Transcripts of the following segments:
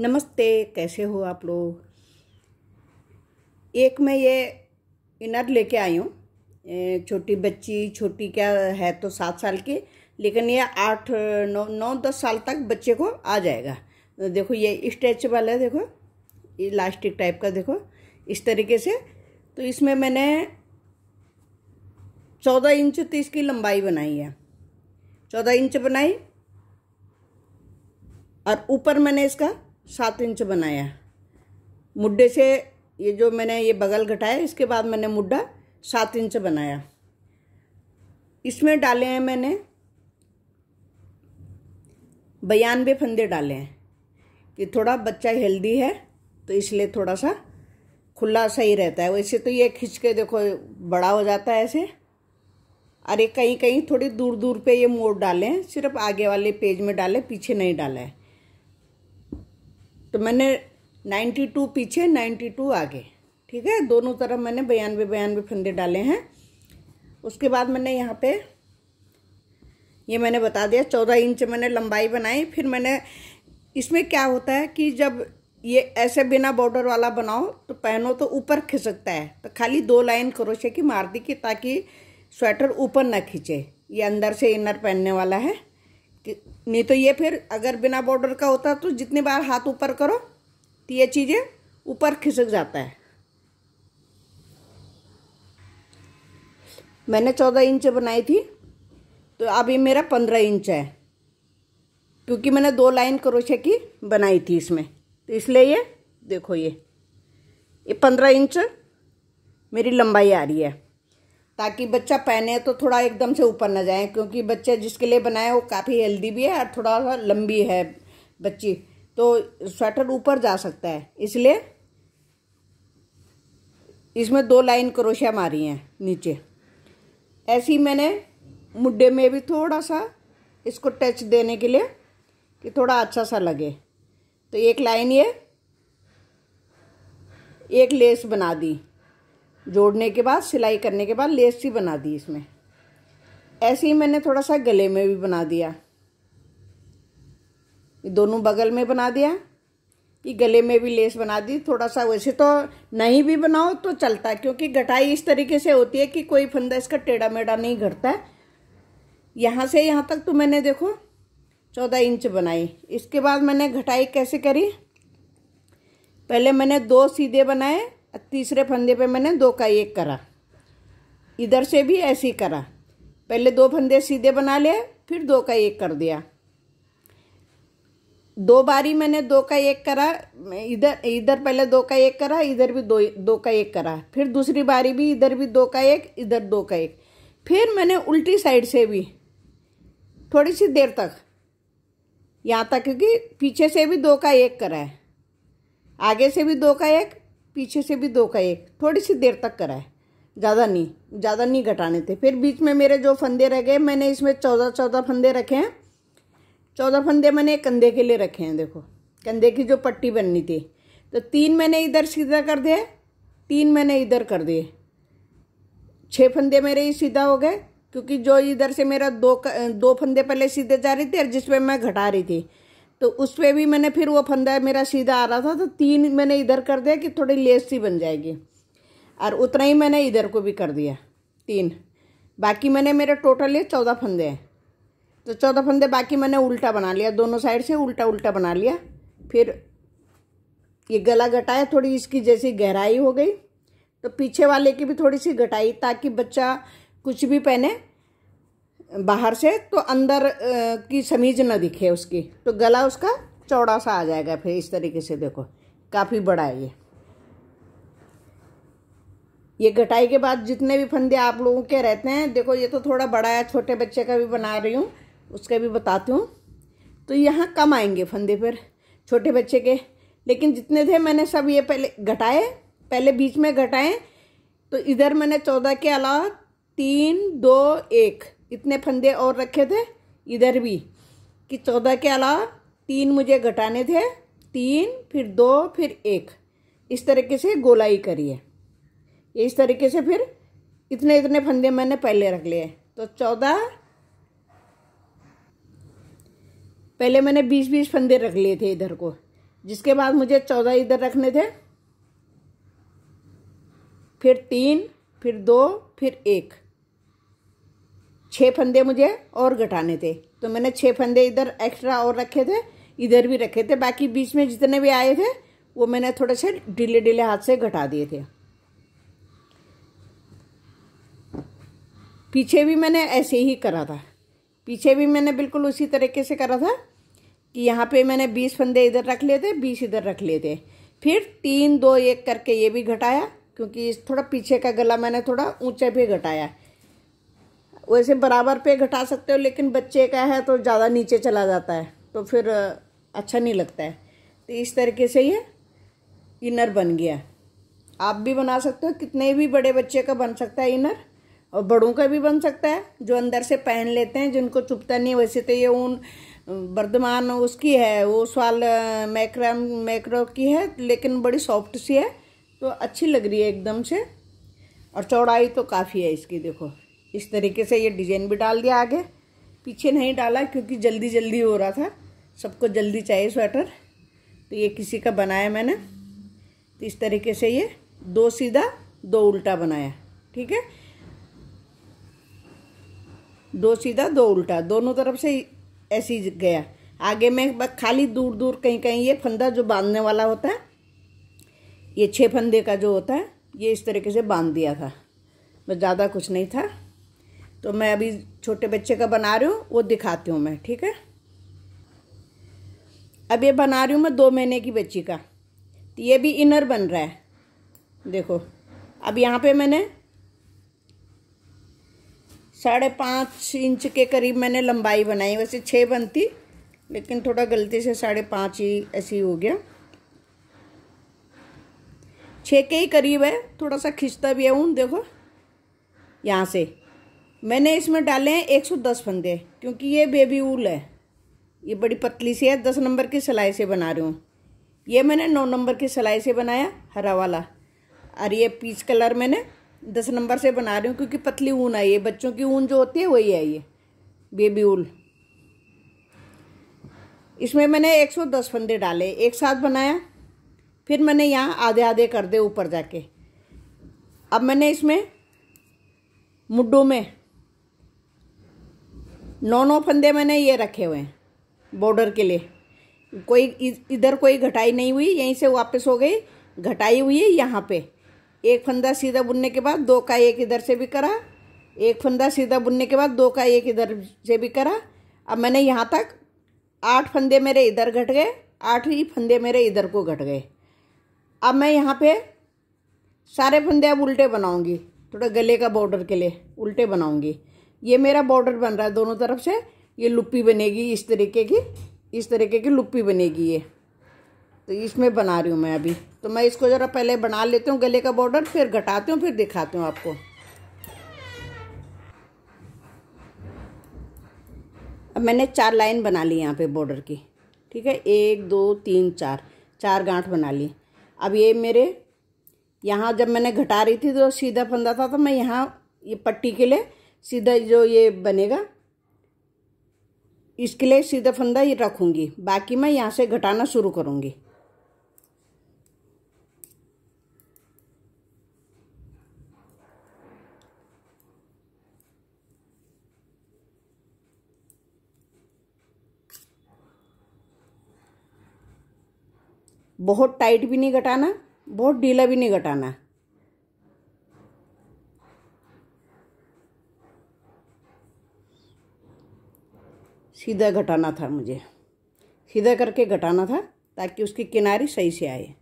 नमस्ते कैसे हो आप लोग एक मैं ये इनर लेके आई हूँ छोटी बच्ची छोटी क्या है तो सात साल की लेकिन ये आठ नौ नौ दस साल तक बच्चे को आ जाएगा देखो ये स्ट्रेचेबल है देखो इलास्टिक टाइप का देखो इस तरीके से तो इसमें मैंने चौदह इंच तीस की लंबाई बनाई है चौदह इंच बनाई और ऊपर मैंने इसका सात इंच बनाया मुड्ढे से ये जो मैंने ये बगल घटाया इसके बाद मैंने मुड्ढा सात इंच बनाया इसमें डाले हैं मैंने बयानवे फंदे डाले हैं कि थोड़ा बच्चा हेल्दी है तो इसलिए थोड़ा सा खुला सही रहता है वैसे तो ये खींच के देखो बड़ा हो जाता है ऐसे अरे कहीं कहीं थोड़ी दूर दूर पे ये मोड़ डालें सिर्फ आगे वाले पेज में डालें पीछे नहीं डाला है तो मैंने 92 पीछे 92 आगे ठीक है दोनों तरफ मैंने बयानवे बयानवे फंदे डाले हैं उसके बाद मैंने यहाँ पे ये मैंने बता दिया चौदह इंच मैंने लंबाई बनाई फिर मैंने इसमें क्या होता है कि जब ये ऐसे बिना बॉर्डर वाला बनाओ तो पहनो तो ऊपर खिसकता है तो खाली दो लाइन क्रोशे की मार दी कि ताकि स्वेटर ऊपर ना खींचे ये अंदर से इनर पहनने वाला है नहीं तो ये फिर अगर बिना बॉर्डर का होता तो जितने बार हाथ ऊपर करो तो ये चीज़ें ऊपर खिसक जाता है मैंने चौदह इंच बनाई थी तो अभी मेरा पंद्रह इंच है क्योंकि मैंने दो लाइन क्रोशे की बनाई थी इसमें तो इसलिए ये देखो ये ये पंद्रह इंच मेरी लंबाई आ रही है ताकि बच्चा पहने तो थोड़ा एकदम से ऊपर ना जाए क्योंकि बच्चे जिसके लिए बनाए वो काफ़ी हेल्दी भी है और थोड़ा सा लंबी है बच्ची तो स्वेटर ऊपर जा सकता है इसलिए इसमें दो लाइन क्रोशिया मारी हैं नीचे ऐसे ही मैंने मुड्डे में भी थोड़ा सा इसको टच देने के लिए कि थोड़ा अच्छा सा लगे तो एक लाइन ये एक लेस बना दी जोड़ने के बाद सिलाई करने के बाद लेस सी बना दी इसमें ऐसे ही मैंने थोड़ा सा गले में भी बना दिया दोनों बगल में बना दिया ये गले में भी लेस बना दी थोड़ा सा वैसे तो नहीं भी बनाओ तो चलता है क्योंकि घटाई इस तरीके से होती है कि कोई फंदा इसका टेढ़ा मेढ़ा नहीं घटता है यहाँ से यहाँ तक तो मैंने देखो चौदह इंच बनाई इसके बाद मैंने घटाई कैसे करी पहले मैंने दो सीधे बनाए तीसरे फंदे पे मैंने दो का एक करा इधर से भी ऐसे ही करा पहले दो फंदे सीधे बना लिए फिर दो का एक कर दिया दो बारी मैंने दो का एक करा इधर इधर पहले दो का एक करा इधर भी दो दो का एक करा फिर दूसरी बारी भी इधर भी दो का एक इधर दो का एक फिर मैंने उल्टी साइड से भी थोड़ी सी देर तक यहाँ तक क्योंकि पीछे से भी दो का एक करा है आगे से भी दो का एक पीछे से भी दो का एक थोड़ी सी देर तक कराए ज़्यादा नहीं ज़्यादा नहीं घटाने थे फिर बीच में मेरे जो फंदे रह गए मैंने इसमें चौदह चौदह फंदे रखे हैं चौदह फंदे मैंने कंधे के लिए रखे हैं देखो कंधे की जो पट्टी बननी थी तो तीन मैंने इधर सीधा कर दिए तीन मैंने इधर कर दिए छः फंदे मेरे ही सीधा हो गए क्योंकि जो इधर से मेरा दो दो फंदे पहले सीधे जा रही थी और जिसमें मैं घटा रही थी तो उस पर भी मैंने फिर वो फंदा मेरा सीधा आ रहा था तो तीन मैंने इधर कर दिया कि थोड़ी लेस सी बन जाएगी और उतना ही मैंने इधर को भी कर दिया तीन बाकी मैंने मेरे टोटल ये चौदह फंदे हैं तो चौदह फंदे बाकी मैंने उल्टा बना लिया दोनों साइड से उल्टा उल्टा बना लिया फिर ये गला घटाया थोड़ी इसकी जैसी गहराई हो गई तो पीछे वाले की भी थोड़ी सी घटाई ताकि बच्चा कुछ भी पहने बाहर से तो अंदर की समीज ना दिखे उसकी तो गला उसका चौड़ा सा आ जाएगा फिर इस तरीके से देखो काफ़ी बड़ा है ये ये घटाई के बाद जितने भी फंदे आप लोगों के रहते हैं देखो ये तो थोड़ा बड़ा है छोटे बच्चे का भी बना रही हूँ उसका भी बताती हूँ तो यहाँ कम आएंगे फंदे फिर छोटे बच्चे के लेकिन जितने थे मैंने सब ये पहले घटाए पहले बीच में घटाएं तो इधर मैंने चौदह के अलावा तीन दो एक इतने फंदे और रखे थे इधर भी कि चौदह के अलावा तीन मुझे घटाने थे तीन फिर दो फिर एक इस तरीके से गोलाई करिए इस तरीके से फिर इतने इतने फंदे मैंने पहले रख लिए तो चौदह पहले मैंने बीस बीस फंदे रख लिए थे इधर को जिसके बाद मुझे चौदह इधर रखने थे फिर तीन फिर दो फिर एक छः फंदे मुझे और घटाने थे तो मैंने छः फंदे इधर एक्स्ट्रा और रखे थे इधर भी रखे थे बाकी बीच में जितने भी आए थे वो मैंने थोड़े से ढीले ढीले हाथ से घटा दिए थे पीछे भी मैंने ऐसे ही करा था पीछे भी मैंने बिल्कुल उसी तरीके से करा था कि यहाँ पे मैंने बीस फंदे इधर रख लिए थे बीस इधर रख लिए थे फिर तीन दो एक करके ये भी घटाया क्योंकि थोड़ा पीछे का गला मैंने थोड़ा ऊंचा भी घटाया वैसे बराबर पे घटा सकते हो लेकिन बच्चे का है तो ज़्यादा नीचे चला जाता है तो फिर अच्छा नहीं लगता है तो इस तरीके से ये इनर बन गया आप भी बना सकते हो कितने भी बड़े बच्चे का बन सकता है इनर और बड़ों का भी बन सकता है जो अंदर से पहन लेते हैं जिनको चुपता नहीं वैसे तो ये ऊन वर्धमान उसकी है वो सवाल मैक्रम मैक्रो की है लेकिन बड़ी सॉफ्ट सी है तो अच्छी लग रही है एकदम से और चौड़ाई तो काफ़ी है इसकी देखो इस तरीके से ये डिजाइन भी डाल दिया आगे पीछे नहीं डाला क्योंकि जल्दी जल्दी हो रहा था सबको जल्दी चाहिए स्वेटर तो ये किसी का बनाया मैंने तो इस तरीके से ये दो सीधा दो उल्टा बनाया ठीक है दो सीधा दो उल्टा दोनों तरफ से ऐसे ही गया आगे में खाली दूर दूर कहीं कहीं ये फंदा जो बांधने वाला होता है ये छः फंदे का जो होता है ये इस तरीके से बांध दिया था बस ज़्यादा कुछ नहीं था तो मैं अभी छोटे बच्चे का बना रही हूँ वो दिखाती हूँ मैं ठीक है अब ये बना रही हूँ मैं दो महीने की बच्ची का तो ये भी इनर बन रहा है देखो अब यहाँ पे मैंने साढ़े पाँच इंच के करीब मैंने लंबाई बनाई वैसे छः बनती लेकिन थोड़ा गलती से साढ़े पाँच ही ऐसी हो गया छः के ही करीब है थोड़ा सा खींचता भी है ऊन देखो यहाँ से मैंने इसमें डाले हैं एक सौ दस फंदे क्योंकि ये बेबी ऊल है ये बड़ी पतली सी है दस नंबर की सिलाई से बना रही हूँ ये मैंने नौ नंबर की सिलाई से बनाया हरा वाला और ये पीच कलर मैंने दस नंबर से बना रही हूँ क्योंकि पतली ऊन है ये बच्चों की ऊन जो होती है वही है ये बेबी ऊल इसमें मैंने एक सौ दस फंदे डाले एक साथ बनाया फिर मैंने यहाँ आधे आधे कर दे ऊपर जाके अब मैंने इसमें मुड्डों में नौ नौ फंदे मैंने ये रखे हुए हैं बॉर्डर के लिए कोई इधर कोई घटाई नहीं हुई यहीं से वापस हो गई घटाई हुई है यहाँ पे एक फंदा सीधा बुनने के बाद दो का एक इधर से भी करा एक फंदा सीधा बुनने के बाद दो का एक इधर से भी करा अब मैंने यहाँ तक आठ फंदे मेरे इधर घट गए आठ ही फंदे मेरे इधर को घट गए अब मैं यहाँ पे सारे फंदे अब उल्टे बनाऊँगी थोड़ा गले का बॉर्डर के लिए उल्टे बनाऊँगी ये मेरा बॉर्डर बन रहा है दोनों तरफ से ये लुप्पी बनेगी इस तरीके की इस तरीके की लुप्पी बनेगी ये तो इसमें बना रही हूँ मैं अभी तो मैं इसको ज़रा पहले बना लेती हूँ गले का बॉर्डर फिर घटाती हूँ फिर दिखाती हूँ आपको अब मैंने चार लाइन बना ली यहाँ पे बॉर्डर की ठीक है एक दो तीन चार चार गांठ बना ली अब ये मेरे यहाँ जब मैंने घटा रही थी तो सीधा फंदा था तो मैं यहाँ ये यह पट्टी के लिए सीधा जो ये बनेगा इसके लिए सीधा फंदा ये रखूँगी बाकी मैं यहाँ से घटाना शुरू करूँगी बहुत टाइट भी नहीं घटाना बहुत ढीला भी नहीं घटाना सीधा घटाना था मुझे सीधा करके घटाना था ताकि उसकी किनारी सही से आए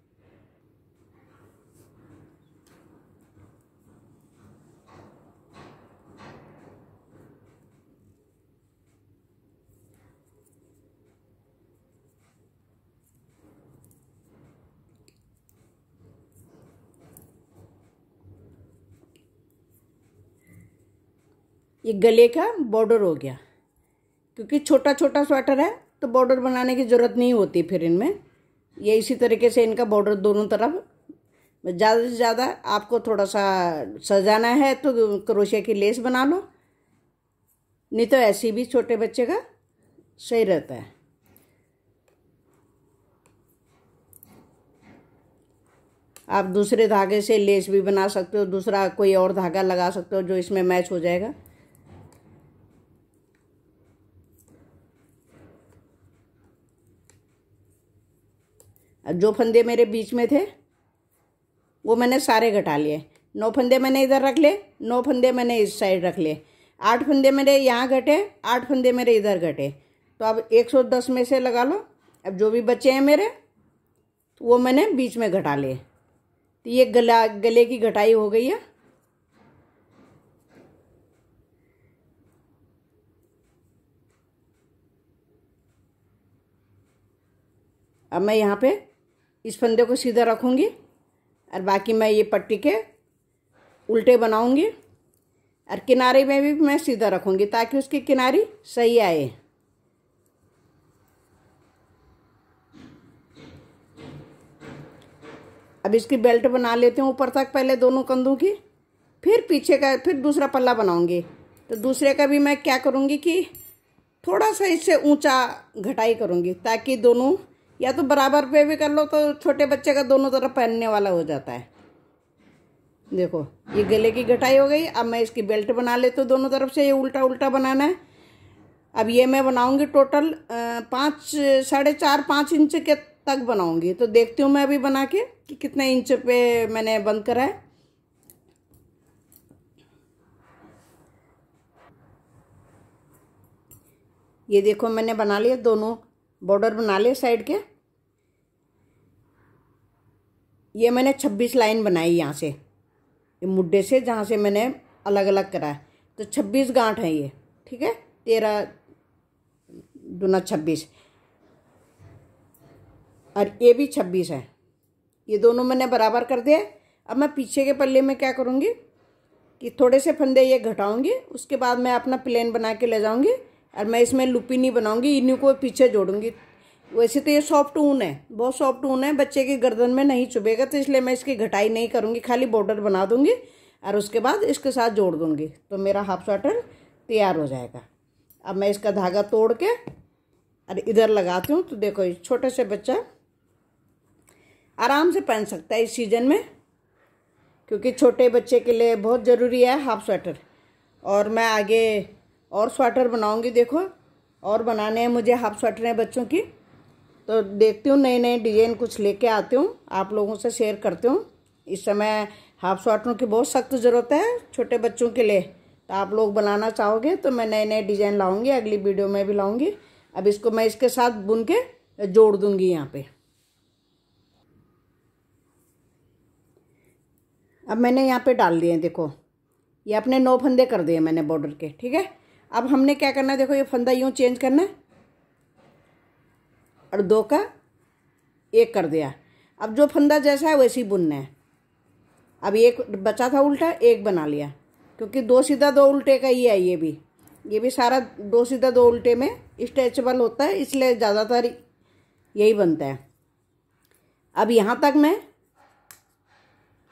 ये गले का बॉर्डर हो गया क्योंकि छोटा छोटा स्वेटर है तो बॉर्डर बनाने की ज़रूरत नहीं होती फिर इनमें ये इसी तरीके से इनका बॉर्डर दोनों तरफ ज़्यादा से ज़्यादा आपको थोड़ा सा सजाना है तो क्रोशिया की लेस बना लो नहीं तो ऐसे भी छोटे बच्चे का सही रहता है आप दूसरे धागे से लेस भी बना सकते हो दूसरा कोई और धागा लगा सकते हो जो इसमें मैच हो जाएगा जो फंदे मेरे बीच में थे वो मैंने सारे घटा लिए नौ फंदे मैंने इधर रख लिए नौ फंदे मैंने इस साइड रख लिए आठ फंदे मेरे यहाँ घटे आठ फंदे मेरे इधर घटे तो अब 110 में से लगा लो अब जो भी बचे हैं मेरे तो वो मैंने बीच में घटा लिए तो ये गला गले की घटाई हो गई है अब मैं यहाँ पे इस फंदे को सीधा रखूँगी और बाकी मैं ये पट्टी के उल्टे बनाऊँगी और किनारे में भी मैं सीधा रखूँगी ताकि उसकी किनारी सही आए अब इसकी बेल्ट बना लेती हूँ ऊपर तक पहले दोनों कंधों की फिर पीछे का फिर दूसरा पल्ला बनाऊँगी तो दूसरे का भी मैं क्या करूँगी कि थोड़ा सा इससे ऊंचा घटाई करूँगी ताकि दोनों या तो बराबर पे भी कर लो तो छोटे बच्चे का दोनों तरफ पहनने वाला हो जाता है देखो ये गले की घटाई हो गई अब मैं इसकी बेल्ट बना लेती हूँ दोनों तरफ से ये उल्टा उल्टा बनाना है अब ये मैं बनाऊंगी टोटल पाँच साढ़े चार पाँच इंच के तक बनाऊंगी तो देखती हूँ मैं अभी बना के कि कितने इंच पे मैंने बंद करा है ये देखो मैंने बना लिया दोनों बॉर्डर बना ले साइड के ये मैंने छब्बीस लाइन बनाई यहाँ से ये मुड्ढे से जहाँ से मैंने अलग अलग करा है तो छब्बीस गांठ है ये ठीक है तेरह दूना छब्बीस और ये भी छब्बीस है ये दोनों मैंने बराबर कर दिया अब मैं पीछे के पल्ले में क्या करूँगी कि थोड़े से फंदे ये घटाऊँगी उसके बाद मैं अपना प्लेन बना के ले जाऊँगी और मैं इसमें लुपी नहीं बनाऊंगी इन्हीं को पीछे जोड़ूंगी वैसे तो ये सॉफ्ट ऊन है बहुत सॉफ्ट ऊन है बच्चे की गर्दन में नहीं चुभेगा तो इसलिए मैं इसकी घटाई नहीं करूँगी खाली बॉर्डर बना दूँगी और उसके बाद इसके साथ जोड़ दूँगी तो मेरा हाफ स्वेटर तैयार हो जाएगा अब मैं इसका धागा तोड़ के और इधर लगाती हूँ तो देखो छोटे से बच्चा आराम से पहन सकता है इस सीज़न में क्योंकि छोटे बच्चे के लिए बहुत ज़रूरी है हाफ स्वेटर और मैं आगे और स्वेटर बनाऊंगी देखो और बनाने हैं मुझे हाफ स्वेटर हैं बच्चों की तो देखती हूँ नए नए डिज़ाइन कुछ लेके आती हूँ आप लोगों से शेयर करती हूँ इस समय हाफ स्वेटरों की बहुत सख्त ज़रूरत है छोटे बच्चों के लिए तो आप लोग बनाना चाहोगे तो मैं नए नए डिज़ाइन लाऊंगी अगली वीडियो में भी लाऊंगी अब इसको मैं इसके साथ बुन के जोड़ दूंगी यहाँ पे अब मैंने यहाँ पे डाल दिए देखो ये अपने नौ फंदे कर दिए मैंने बॉर्डर के ठीक है अब हमने क्या करना है देखो ये फंदा यूँ चेंज करना है और दो का एक कर दिया अब जो फंदा जैसा है वैसे ही बुनना है अब एक बचा था उल्टा एक बना लिया क्योंकि दो सीधा दो उल्टे का ही है ये भी ये भी सारा दो सीधा दो उल्टे में स्ट्रेचबल होता है इसलिए ज़्यादातर यही बनता है अब यहाँ तक मैं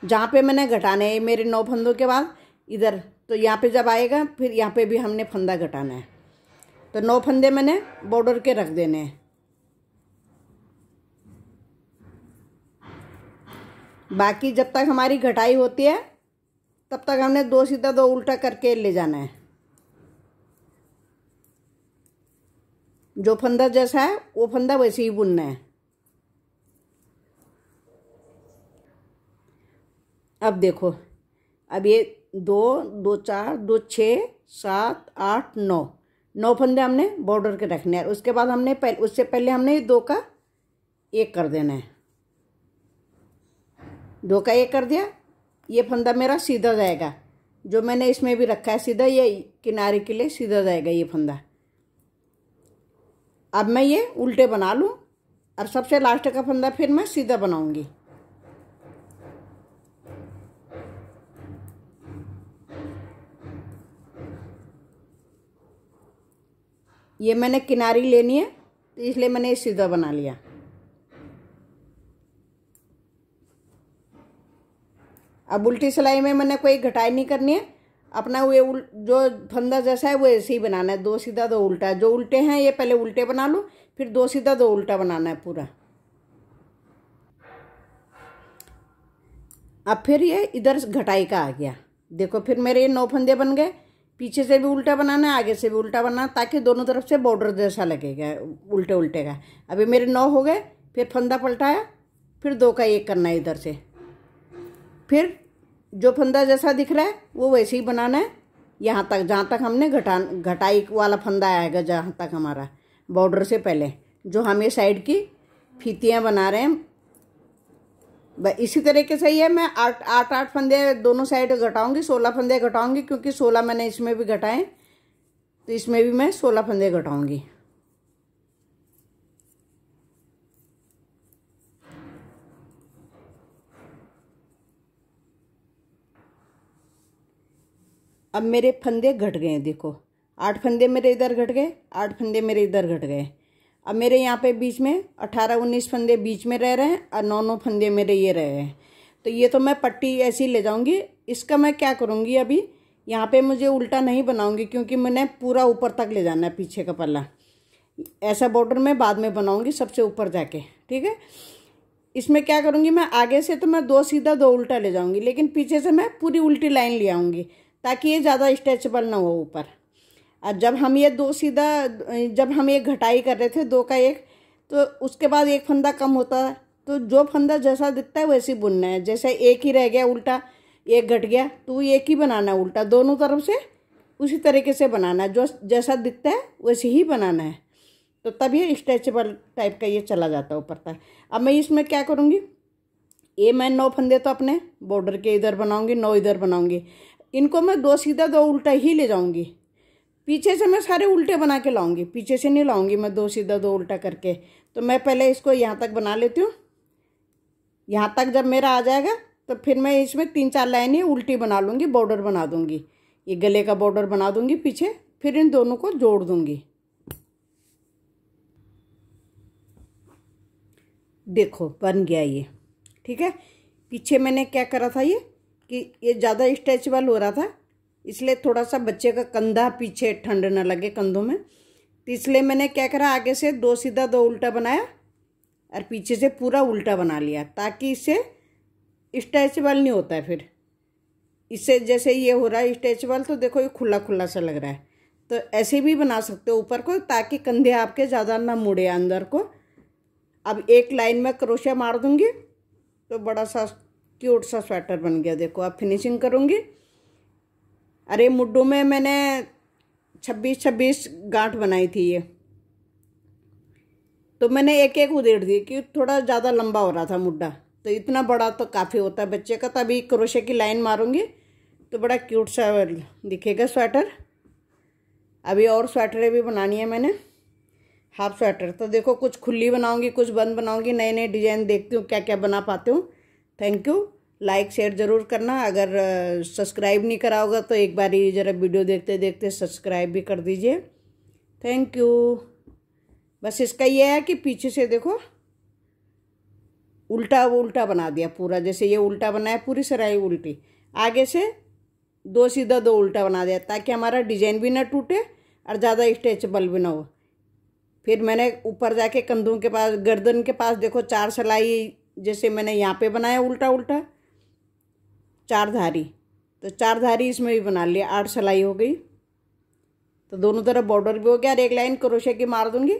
जहाँ पे मैंने घटाने मेरे नौ फंदों के बाद इधर तो यहाँ पे जब आएगा फिर यहाँ पे भी हमने फंदा घटाना है तो नौ फंदे मैंने बॉर्डर के रख देने हैं बाकी जब तक हमारी घटाई होती है तब तक हमने दो सीधा दो उल्टा करके ले जाना है जो फंदा जैसा है वो फंदा वैसे ही बुनना है अब देखो अब ये दो दो चार दो छः सात आठ नौ नौ फंदे हमने बॉर्डर के रखने हैं उसके बाद हमने पहले उससे पहले हमने दो का एक कर देना है दो का एक कर दिया ये फंदा मेरा सीधा जाएगा जो मैंने इसमें भी रखा है सीधा ये किनारे के लिए सीधा जाएगा ये फंदा अब मैं ये उल्टे बना लूँ और सबसे लास्ट का फंदा फिर मैं सीधा बनाऊँगी ये मैंने किनारी लेनी है तो इसलिए मैंने ये सीधा बना लिया अब उल्टी सिलाई में मैंने कोई घटाई नहीं करनी है अपना वो जो फंदा जैसा है वो ऐसे ही बनाना है दो सीधा दो उल्टा जो उल्टे हैं ये पहले उल्टे बना लो फिर दो सीधा दो उल्टा बनाना है पूरा अब फिर ये इधर घटाई का आ गया देखो फिर मेरे ये नौ फंदे बन गए पीछे से भी उल्टा बनाना है आगे से भी उल्टा बनाना ताकि दोनों तरफ से बॉर्डर जैसा लगेगा उल्टे उल्टे का अभी मेरे नौ हो गए फिर फंदा पलटाया फिर दो का एक करना है इधर से फिर जो फंदा जैसा दिख रहा है वो वैसे ही बनाना है यहाँ तक जहाँ तक हमने घटा घटाई वाला फंदा आएगा जहाँ तक हमारा बॉर्डर से पहले जो हम ये साइड की फीतियाँ बना रहे हैं इसी तरीके से है मैं आठ आठ आठ फंदे दोनों साइड घटाऊंगी सोलह फंदे घटाऊंगी क्योंकि सोलह मैंने इसमें भी घटाए तो इसमें भी मैं सोलह फंदे घटाऊंगी अब मेरे फंदे घट गए देखो आठ फंदे मेरे इधर घट गए आठ फंदे मेरे इधर घट गए अब मेरे यहाँ पे बीच में अट्ठारह उन्नीस फंदे बीच में रह रहे हैं और नौ नौ फंदे मेरे ये रहे हैं तो ये तो मैं पट्टी ऐसी ले जाऊँगी इसका मैं क्या करूँगी अभी यहाँ पे मुझे उल्टा नहीं बनाऊँगी क्योंकि मैंने पूरा ऊपर तक ले जाना है पीछे का पल्ला ऐसा बॉर्डर मैं बाद में बनाऊँगी सबसे ऊपर जाके ठीक है इसमें क्या करूँगी मैं आगे से तो मैं दो सीधा दो उल्टा ले जाऊँगी लेकिन पीछे से मैं पूरी उल्टी लाइन ले आऊँगी ताकि ये ज़्यादा स्ट्रेचबल ना हो ऊपर और जब हम ये दो सीधा जब हम एक घटाई कर रहे थे दो का एक तो उसके बाद एक फंदा कम होता है तो जो फंदा जैसा दिखता है वैसे बुनना है जैसे एक ही रह गया उल्टा एक घट गया तो एक ही बनाना है उल्टा दोनों तरफ से उसी तरीके से बनाना है जो जैसा दिखता है वैसे ही बनाना है तो तब ये स्ट्रेचेबल टाइप का ये चला जाता है ऊपर तक अब मैं इसमें क्या करूँगी ये मैं नौ फंदे तो अपने बॉर्डर के इधर बनाऊँगी नौ इधर बनाऊँगी इनको मैं दो सीधा दो उल्टा ही ले जाऊँगी पीछे से मैं सारे उल्टे बना के लाऊंगी पीछे से नहीं लाऊंगी मैं दो सीधा दो उल्टा करके तो मैं पहले इसको यहाँ तक बना लेती हूँ यहाँ तक जब मेरा आ जाएगा तो फिर मैं इसमें तीन चार लाइनें उल्टी बना लूँगी बॉर्डर बना दूँगी ये गले का बॉर्डर बना दूँगी पीछे फिर इन दोनों को जोड़ दूँगी देखो बन गया ये ठीक है पीछे मैंने क्या करा था ये कि ये ज़्यादा स्ट्रेचबल हो रहा था इसलिए थोड़ा सा बच्चे का कंधा पीछे ठंड ना लगे कंधों में तो इसलिए मैंने क्या करा आगे से दो सीधा दो उल्टा बनाया और पीछे से पूरा उल्टा बना लिया ताकि इससे स्ट्रेचबल नहीं होता है फिर इससे जैसे ये हो रहा है स्ट्रेचबल तो देखो ये खुला खुला सा लग रहा है तो ऐसे भी बना सकते हो ऊपर को ताकि कंधे आपके ज़्यादा ना मुड़े अंदर को अब एक लाइन में क्रोशिया मार दूँगी तो बड़ा सा क्यूट सा स्वेटर बन गया देखो अब फिनिशिंग करूँगी अरे मुड्डू में मैंने छब्बीस छब्बीस गांठ बनाई थी ये तो मैंने एक एक उधेड़ दी कि थोड़ा ज़्यादा लंबा हो रहा था मुड्डा तो इतना बड़ा तो काफ़ी होता है बच्चे का तभी तो क्रोशे की लाइन मारूंगी तो बड़ा क्यूट सा दिखेगा स्वेटर अभी और स्वेटरें भी बनानी है मैंने हाफ स्वेटर तो देखो कुछ खुली बनाऊंगी कुछ बंद बनाऊंगी नए नए डिज़ाइन देखती हूँ क्या क्या बना पाती हूँ थैंक यू लाइक शेयर ज़रूर करना अगर सब्सक्राइब नहीं करा होगा तो एक बार ही ज़रा वीडियो देखते देखते सब्सक्राइब भी कर दीजिए थैंक यू बस इसका यह है कि पीछे से देखो उल्टा वो उल्टा बना दिया पूरा जैसे ये उल्टा बनाया पूरी सराई उल्टी आगे से दो सीधा दो उल्टा बना दिया ताकि हमारा डिजाइन भी ना टूटे और ज़्यादा स्ट्रेचबल भी ना हो फिर मैंने ऊपर जाके कंधों के पास गर्दन के पास देखो चार सलाई जैसे मैंने यहाँ पे बनाया उल्टा उल्टा चार धारी तो चार धारी इसमें भी बना लिया आठ सिलाई हो गई तो दोनों तरफ बॉर्डर भी हो गया और एक लाइन क्रोशे की मार दूंगी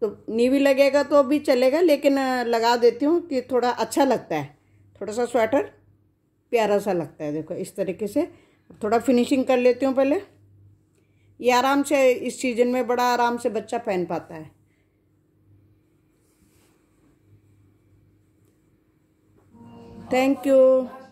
तो नीवी लगेगा तो अभी चलेगा लेकिन लगा देती हूँ कि थोड़ा अच्छा लगता है थोड़ा सा स्वेटर प्यारा सा लगता है देखो इस तरीके से थोड़ा फिनिशिंग कर लेती हूँ पहले ये आराम से इस सीज़न में बड़ा आराम से बच्चा पहन पाता है Thank you.